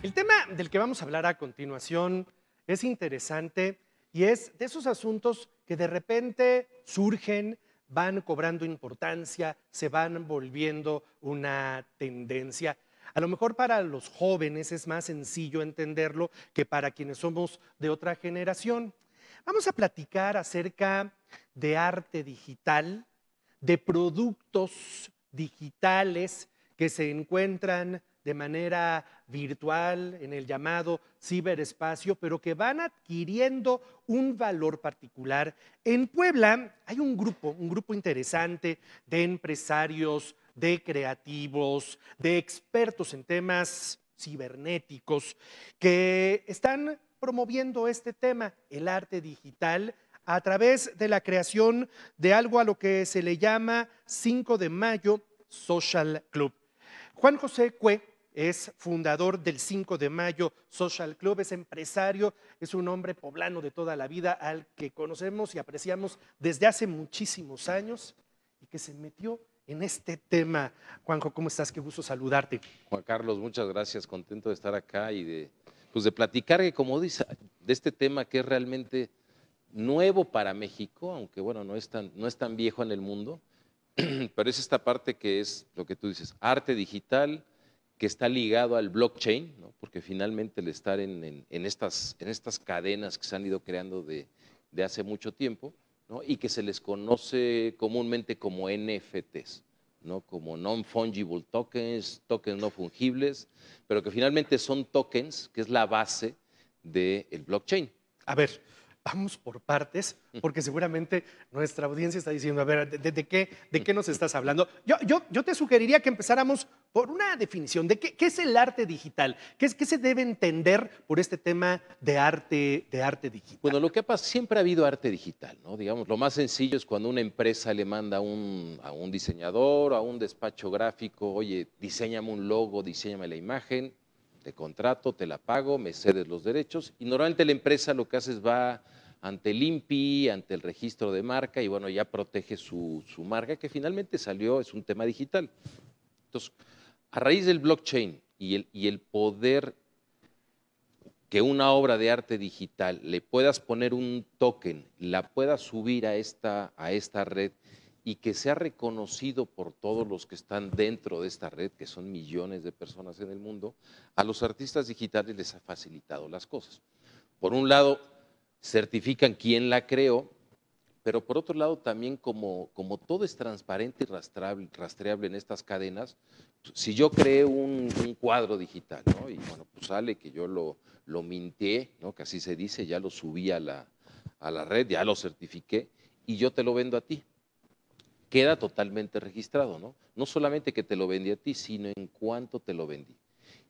El tema del que vamos a hablar a continuación es interesante y es de esos asuntos que de repente surgen, van cobrando importancia, se van volviendo una tendencia. A lo mejor para los jóvenes es más sencillo entenderlo que para quienes somos de otra generación. Vamos a platicar acerca de arte digital, de productos digitales que se encuentran de manera virtual, en el llamado ciberespacio, pero que van adquiriendo un valor particular. En Puebla hay un grupo, un grupo interesante de empresarios, de creativos, de expertos en temas cibernéticos, que están promoviendo este tema, el arte digital, a través de la creación de algo a lo que se le llama 5 de mayo Social Club. Juan José Cue es fundador del 5 de mayo Social Club, es empresario, es un hombre poblano de toda la vida al que conocemos y apreciamos desde hace muchísimos años y que se metió en este tema. Juanjo, ¿cómo estás? Qué gusto saludarte. Juan Carlos, muchas gracias, contento de estar acá y de, pues de platicar, como dice, de este tema que es realmente nuevo para México, aunque bueno, no es tan, no es tan viejo en el mundo, pero es esta parte que es lo que tú dices, arte digital que está ligado al blockchain, porque finalmente el estar en, estas, cadenas que se han ido creando de, hace mucho tiempo, y que se les conoce comúnmente como NFTs, ¿no? como non-fungible tokens, tokens no fungibles, pero que finalmente son tokens, que es la base del blockchain. A ver, vamos por partes, porque seguramente nuestra audiencia está diciendo, a ver, ¿de, qué, de qué nos estás hablando? Yo, yo, yo, te sugeriría que empezáramos por una definición de qué, es el arte digital, qué, es, qué se debe entender por este tema de arte, de arte digital. Bueno, lo que pasa, siempre ha habido arte digital, ¿no? Digamos, lo más sencillo es cuando una empresa le manda a un diseñador, a un despacho gráfico, oye, diseñame un logo, diseñame la imagen te contrato, te la pago, me cedes los derechos. Y normalmente la empresa lo que hace es va ante el INPI, ante el registro de marca y bueno, ya protege su, marca que finalmente salió, es un tema digital. Entonces, a raíz del blockchain y el, y el poder que una obra de arte digital le puedas poner un token, la puedas subir a esta, a esta red y que sea reconocido por todos los que están dentro de esta red, que son millones de personas en el mundo, a los artistas digitales les ha facilitado las cosas. Por un lado, certifican quién la creó, pero por otro lado también como, todo es transparente y rastreable, en estas cadenas, si yo creé un, cuadro digital, y bueno, pues sale que yo lo, lo minté, que así se dice, ya lo subí a la, a la red, ya lo certifiqué, y yo te lo vendo a ti queda totalmente registrado, ¿no? No solamente que te lo vendí a ti, sino en cuánto te lo vendí.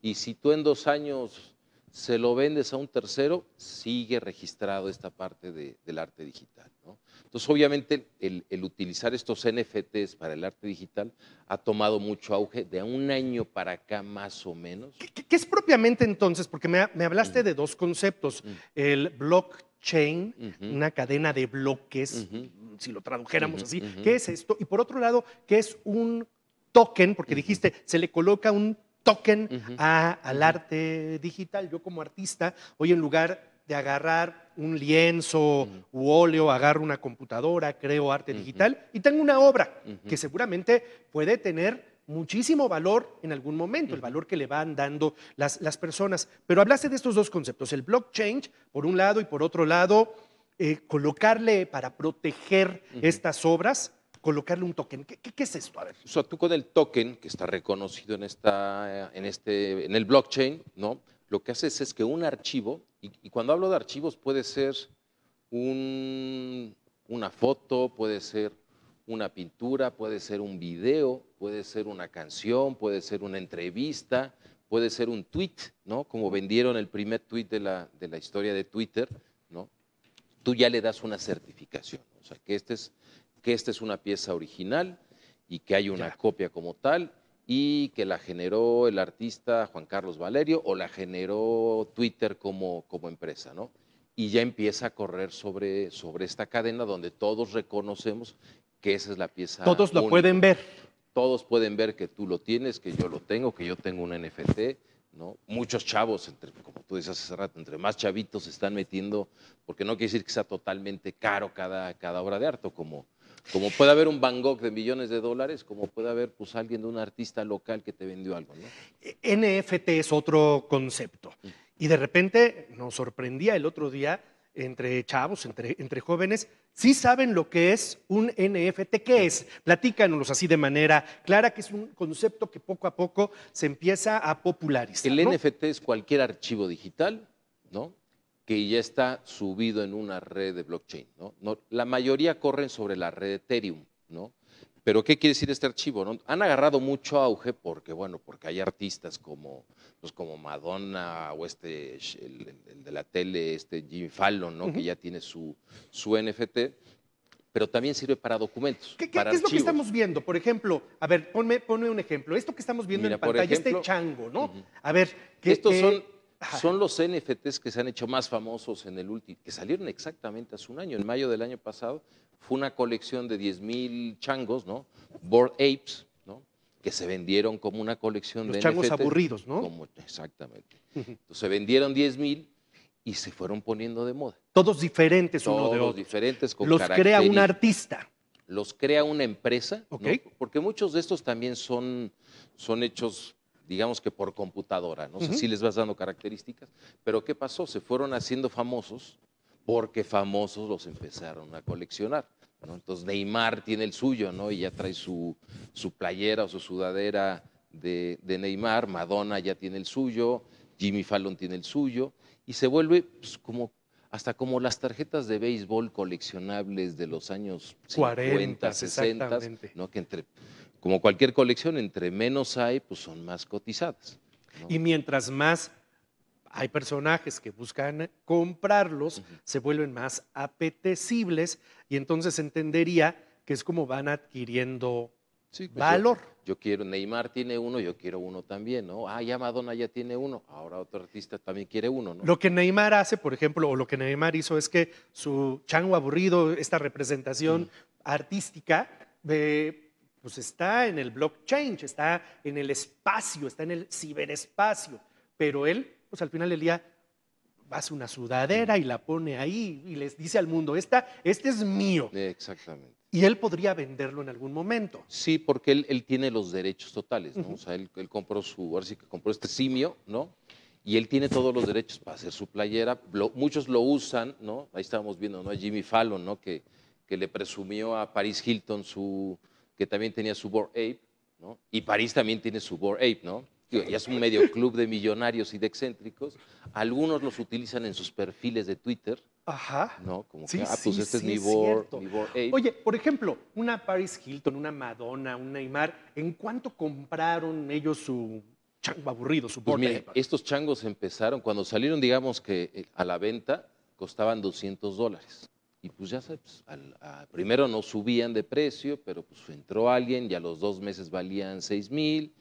Y si tú en dos años se lo vendes a un tercero, sigue registrado esta parte del arte digital. ¿no? Entonces, obviamente, el, utilizar estos NFTs para el arte digital ha tomado mucho auge de un año para acá más o menos. ¿Qué, es propiamente entonces? Porque me, hablaste mm. de dos conceptos, mm. el blockchain chain, una cadena de bloques, mm, si lo tradujéramos así. ¿Qué es esto? Y por otro lado, ¿qué es un token? Porque dijiste, se le coloca un token a, al arte digital. Yo como artista, hoy en lugar de agarrar un lienzo u óleo, agarro una computadora, creo arte digital y tengo una obra que seguramente puede tener muchísimo valor en algún momento, el valor que le van dando las, personas. Pero hablaste de estos dos conceptos, el blockchain, por un lado, y por otro lado, eh, colocarle para proteger estas obras, colocarle un token. ¿Qué, es esto? A ver. tú con el token, que está reconocido en, esta, en, este, en el blockchain, ¿no? lo que haces es que un archivo, y, cuando hablo de archivos puede ser un, una foto, puede ser una pintura, puede ser un video, puede ser una canción, puede ser una entrevista, puede ser un tweet, ¿no? Como vendieron el primer tweet de la, de la historia de Twitter, ¿no? Tú ya le das una certificación, o sea, que, este es, que esta es una pieza original y que hay una copia como tal y que la generó el artista Juan Carlos Valerio o la generó Twitter como, como empresa, ¿no? Y ya empieza a correr sobre, sobre esta cadena donde todos reconocemos que esa es la pieza. Todos lo pueden ver. Todos pueden ver que tú lo tienes, que yo lo tengo, que yo tengo un NFT, ¿no? Muchos chavos, entre, como tú dices hace rato, entre más chavitos se están metiendo, porque no quiere decir que sea totalmente caro cada, cada obra de arte, como, como puede haber un Van Gogh de millones de dólares, como puede haber pues, alguien de un artista local que te vendió algo. NFT es otro concepto. Mm. Y de repente nos sorprendía el otro día entre chavos, entre, entre jóvenes, sí saben lo que es un NFT. ¿Qué es? Platícanos así de manera clara, que es un concepto que poco a poco se empieza a popularizar. El NFT es cualquier archivo digital, ¿no? que ya está subido en una red de blockchain. ¿no? la mayoría corren sobre la red Ethereum, ¿no? Pero ¿qué quiere decir este archivo? ¿No? Han agarrado mucho auge porque, bueno, porque hay artistas como, pues como Madonna o este, el, de la tele, este Jim Fallon, ¿no? Que ya tiene su, su NFT, pero también sirve para documentos. ¿Qué, ¿qué es lo que estamos viendo? Por ejemplo, a ver, ponme, un ejemplo. Esto que estamos viendo en pantalla, este chango, ¿no? A ver, ¿qué, estos son son los NFTs que se han hecho más famosos en el último, que salieron exactamente hace un año, en mayo del año pasado fue una colección de 10.000 changos, ¿no? Board Apes, ¿no? Que se vendieron como una colección Los de changos aburridos, ¿no? exactamente. Entonces, se vendieron 10.000 y se fueron poniendo de moda. Todos diferentes Todos uno de otro. diferentes con Los crea un artista. Los crea una empresa, ¿ok? porque muchos de estos también son, son hechos digamos que por computadora, no sé si les vas dando características, pero ¿qué pasó? Se fueron haciendo famosos porque famosos los empezaron a coleccionar. Entonces Neymar tiene el suyo, ¿no? Y ya trae su, su playera o su sudadera de, Neymar, Madonna ya tiene el suyo, Jimmy Fallon tiene el suyo, y se vuelve pues, como hasta como las tarjetas de béisbol coleccionables de los años 40, 60, ¿no? que entre, como cualquier colección, entre menos hay, pues son más cotizadas. Y mientras más hay personajes que buscan comprarlos, se vuelven más apetecibles y entonces entendería que es como van adquiriendo pues valor. Yo, quiero, Neymar tiene uno, yo quiero uno también, ¿no? Ah, ya Madonna ya tiene uno, ahora otro artista también quiere uno, ¿no? Lo que Neymar hace, por ejemplo, o lo que Neymar hizo es que su chango aburrido, esta representación artística, eh, pues está en el blockchain, está en el espacio, está en el ciberespacio, pero él pues al final del día hace una sudadera y la pone ahí y les dice al mundo, esta, este es mío. Exactamente. Y él podría venderlo en algún momento. Sí, porque él, tiene los derechos totales, ¿no? O sea, él, compró su, ahora sí que compró este simio, ¿no? Y él tiene todos los derechos para hacer su playera. muchos lo usan, ¿no? Ahí estábamos viendo, ¿no? A Jimmy Fallon, ¿no? Que, que le presumió a Paris Hilton su, que también tenía su Bored Ape, ¿no? Y Paris también tiene su Bored Ape, ¿no? y es un medio club de millonarios y de excéntricos. Algunos los utilizan en sus perfiles de Twitter. Ajá. ¿No? Como que, ah, pues este es mi board, Oye, por ejemplo, una Paris Hilton, una Madonna, un Neymar, ¿en cuánto compraron ellos su chango aburrido, su pues board mire, estos changos empezaron, cuando salieron, digamos que eh, a la venta, costaban 200 dólares. Y pues ya sabes, primero no subían de precio, pero pues entró alguien y a los dos meses valían 6 mil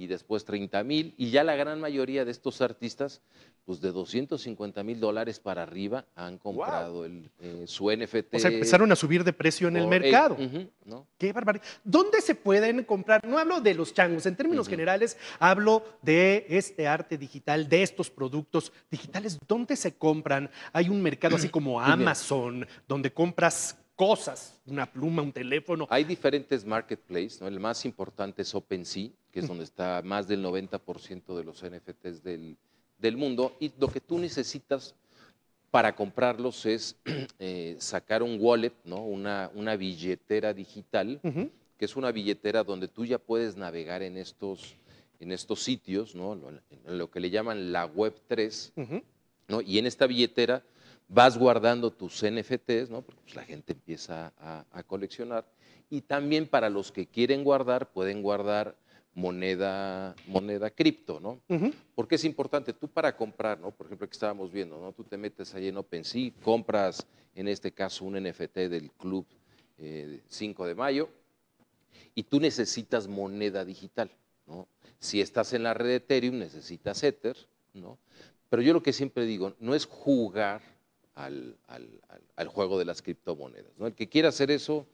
y después 30 mil, y ya la gran mayoría de estos artistas, pues de 250 mil dólares para arriba, han comprado el, eh, su NFT. O sea, empezaron a subir de precio en el eh, mercado. Qué barbaridad. ¿Dónde se pueden comprar? No hablo de los changos, en términos generales, hablo de este arte digital, de estos productos digitales. ¿Dónde se compran? Hay un mercado así como Amazon, donde compras cosas, una pluma, un teléfono. Hay diferentes marketplaces, ¿no? el más importante es OpenSea, que es donde está más del 90% de los NFTs del, mundo. Y lo que tú necesitas para comprarlos es eh, sacar un wallet, ¿no? una, una billetera digital, que es una billetera donde tú ya puedes navegar en estos, en estos sitios, lo que le llaman la Web 3. Y en esta billetera vas guardando tus NFTs, ¿no? porque pues, la gente empieza a coleccionar. Y también para los que quieren guardar, pueden guardar moneda, moneda cripto, ¿no? Porque es importante, tú para comprar, ¿no? Por ejemplo, que estábamos viendo, ¿no? Tú te metes ahí en OpenSea, compras, en este caso, un NFT del club 5 eh, de mayo, y tú necesitas moneda digital, ¿no? Si estás en la red Ethereum, necesitas Ether, ¿no? Pero yo lo que siempre digo, no es jugar al, al juego de las criptomonedas, ¿no? El que quiera hacer eso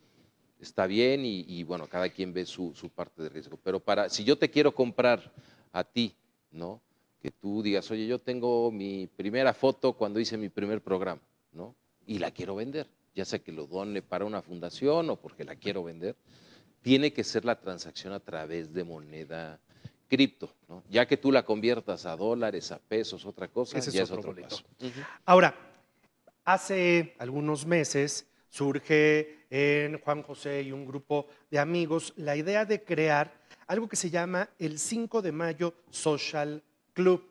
está bien y, bueno, cada quien ve su, parte de riesgo. Pero para, si yo te quiero comprar a ti, ¿no? Que tú digas, oye, yo tengo mi primera foto cuando hice mi primer programa, ¿no? Y la quiero vender, ya sea que lo done para una fundación o porque la quiero vender, tiene que ser la transacción a través de moneda cripto, ¿no? Ya que tú la conviertas a dólares, a pesos, otra cosa, ya es otro, Ahora, hace algunos meses surge en Juan José y un grupo de amigos la idea de crear algo que se llama el 5 de mayo Social Club,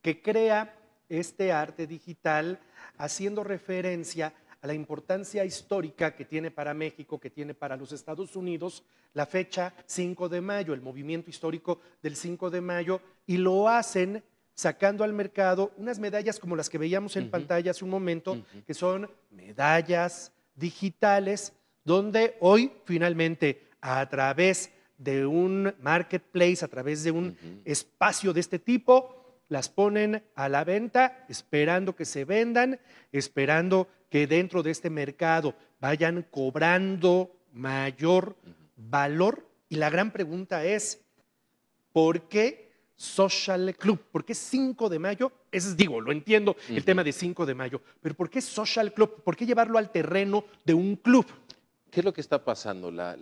que crea este arte digital haciendo referencia a la importancia histórica que tiene para México, que tiene para los Estados Unidos, la fecha 5 de mayo, el movimiento histórico del 5 de mayo, y lo hacen sacando al mercado unas medallas como las que veíamos en pantalla hace un momento, que son medallas digitales, donde hoy finalmente a través de un marketplace, a través de un espacio de este tipo, las ponen a la venta esperando que se vendan, esperando que dentro de este mercado vayan cobrando mayor valor. Y la gran pregunta es, ¿por qué Social Club? ¿Por qué 5 de mayo? Es, digo, lo entiendo, el tema de 5 de mayo, pero ¿por qué Social Club? ¿Por qué llevarlo al terreno de un club? ¿Qué es lo que está pasando? La,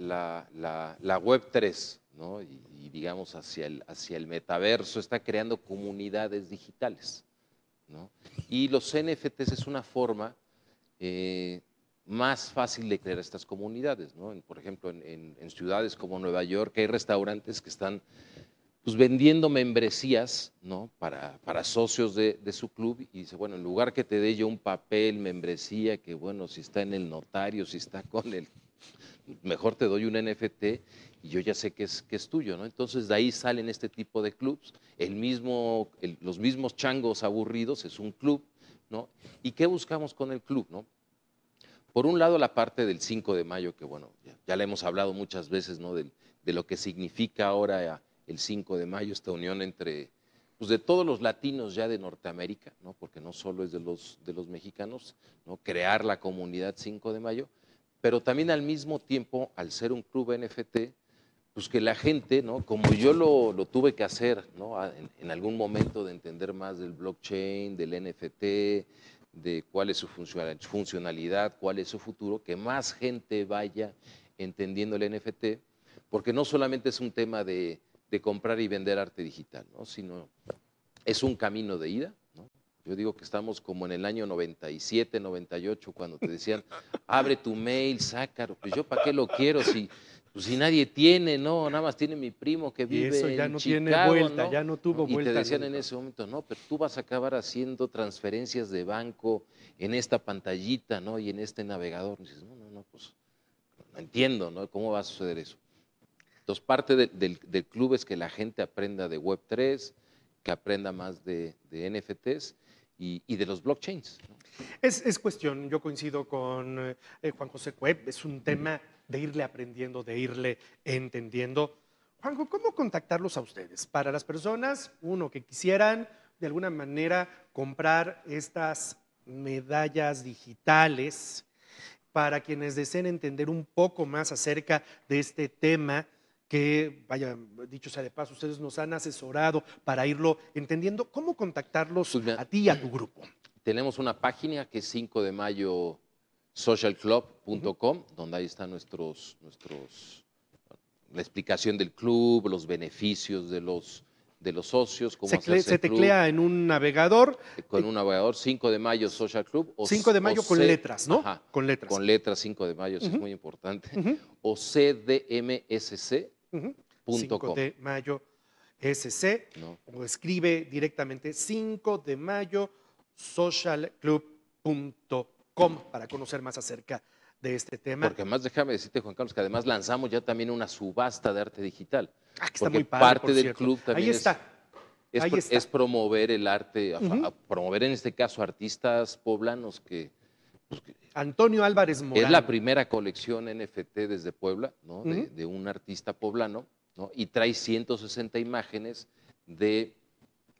Web 3, ¿no? y, digamos hacia el, hacia el metaverso, está creando comunidades digitales. Y los NFTs es una forma eh, más fácil de crear estas comunidades. por ejemplo, en, ciudades como Nueva York hay restaurantes que están pues vendiendo membresías ¿no? para, para socios de, su club y dice, bueno, en lugar que te dé yo un papel, membresía, que bueno, si está en el notario, si está con el, mejor te doy un NFT y yo ya sé que es, que es tuyo, ¿no? Entonces de ahí salen este tipo de clubs, el mismo, los mismos changos aburridos, es un club, ¿no? ¿Y qué buscamos con el club, ¿no? Por un lado, la parte del 5 de mayo, que bueno, ya, le hemos hablado muchas veces, ¿no? de lo que significa ahora el 5 de mayo esta unión entre, pues de todos los latinos ya de Norteamérica, ¿no? porque no solo es de los, de los mexicanos, ¿no? crear la comunidad 5 de mayo, pero también al mismo tiempo, al ser un club NFT, pues que la gente, ¿no? como yo lo, tuve que hacer ¿no? en, algún momento de entender más del blockchain, del NFT, de cuál es su funcionalidad, cuál es su futuro, que más gente vaya entendiendo el NFT, porque no solamente es un tema de de comprar y vender arte digital, ¿no? sino es un camino de ida. ¿no? Yo digo que estamos como en el año 97, 98, cuando te decían, abre tu mail, sácalo. Pues yo para qué lo quiero si, pues si nadie tiene, no, nada más tiene mi primo que vive y eso ya no tiene vuelta, ya no tuvo vuelta. Y te decían en ese momento, no, pero tú vas a acabar haciendo transferencias de banco en esta pantallita, ¿no? Y en este navegador. dices, no, no, no, pues no entiendo, ¿no? ¿Cómo va a suceder eso? parte del club es que la gente aprenda de Web3, que aprenda más de, NFTs y, de los blockchains. Es, cuestión, yo coincido con eh, eh, Juan José Cueb, es un tema de irle aprendiendo, de irle entendiendo. Juanjo, ¿cómo contactarlos a ustedes? Para las personas, uno, que quisieran de alguna manera comprar estas medallas digitales, para quienes deseen entender un poco más acerca de este tema, que, vaya, dicho sea de paso, ustedes nos han asesorado para irlo entendiendo. ¿Cómo contactarlos pues a ti y a tu eh, grupo? Tenemos una página que es 5 de mayo socialclub.com, donde ahí están nuestros, nuestros, la explicación del club, los beneficios de los, de los socios. Cómo se, se teclea en un navegador. Eh, con un navegador, 5 de mayo Social O, 5 de mayo con letras, ¿no? con letras. Con letras, 5 de mayo, es muy importante. O CDMSC 5 de mayo SC o escribe directamente 5 de mayo socialclub.com para conocer más acerca de este tema. Porque además déjame decirte, Juan Carlos, que además lanzamos ya también una subasta de arte digital. Ah, que está muy padre, parte del club también Ahí está. Es, promover el arte, promover en este caso artistas poblanos que, pues, Antonio Álvarez Morán. Es la primera colección NFT desde Puebla, ¿no? de, un artista poblano, ¿no? Y trae 160 imágenes de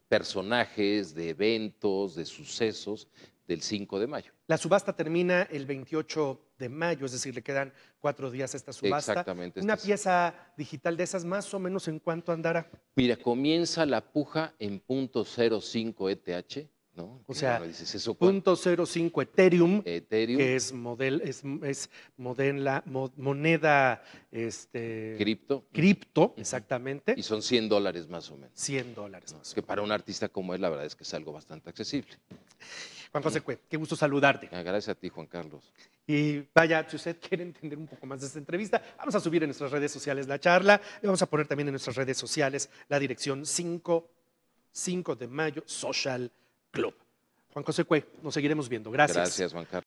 personajes, de eventos, de sucesos del 5 de mayo. La subasta termina el 28 de mayo, es decir, le quedan cuatro días a esta subasta. Exactamente. Una pieza digital de esas, más o menos, ¿en cuánto andará? Mira, comienza la puja en .05 ETH, o sea, .05 Ethereum, que es, model, es, modela, moneda este, cripto. Cripto, exactamente. Y son 100 dólares más o menos. 100 dólares. más que para un artista como él, la verdad es que es algo bastante accesible. Juan José Cue, qué gusto saludarte. Ah, gracias a ti, Juan Carlos. Y vaya, si usted quiere entender un poco más de esta entrevista, vamos a subir en nuestras redes sociales la charla y vamos a poner también en nuestras redes sociales la dirección 5, 5 de mayo social Club. Juan José Cue, nos seguiremos viendo. Gracias. Gracias, Juan Carlos.